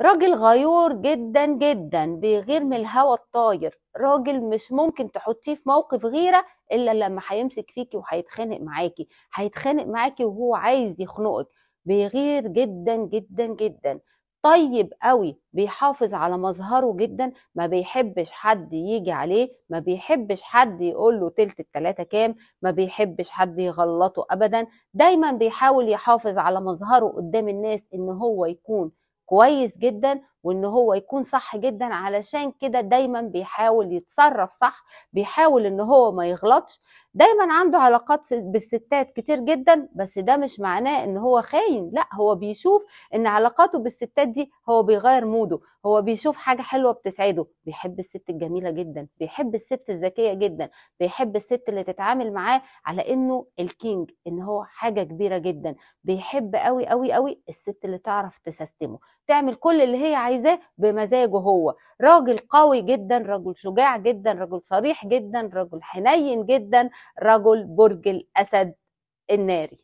راجل غيور جدا جدا بيغير من الهوا الطاير راجل مش ممكن تحطيه في موقف غيره الا لما هيمسك فيكي وهيتخانق معاكي هيتخانق معاكي وهو عايز يخنقك بيغير جدا جدا جدا طيب قوي بيحافظ على مظهره جدا ما بيحبش حد يجي عليه ما بيحبش حد يقول له تلت التلاتة كام ما بيحبش حد يغلطه ابدا دايما بيحاول يحافظ على مظهره قدام الناس ان هو يكون كويس جدا وان هو يكون صح جدا علشان كده دايما بيحاول يتصرف صح بيحاول ان هو ما يغلطش دايما عنده علاقات بالستات كتير جدا بس ده مش معناه ان هو خاين لا هو بيشوف ان علاقاته بالستات دي هو بيغير موده هو بيشوف حاجه حلوه بتسعده بيحب الست الجميله جدا بيحب الست الذكيه جدا بيحب الست اللي تتعامل معاه على انه الكينج ان هو حاجه كبيره جدا بيحب قوي قوي قوي الست اللي تعرف تسستمه تعمل كل اللي هي عايزاه عايزاه بمزاجه هو راجل قوي جدا رجل شجاع جدا رجل صريح جدا رجل حنين جدا رجل برج الاسد الناري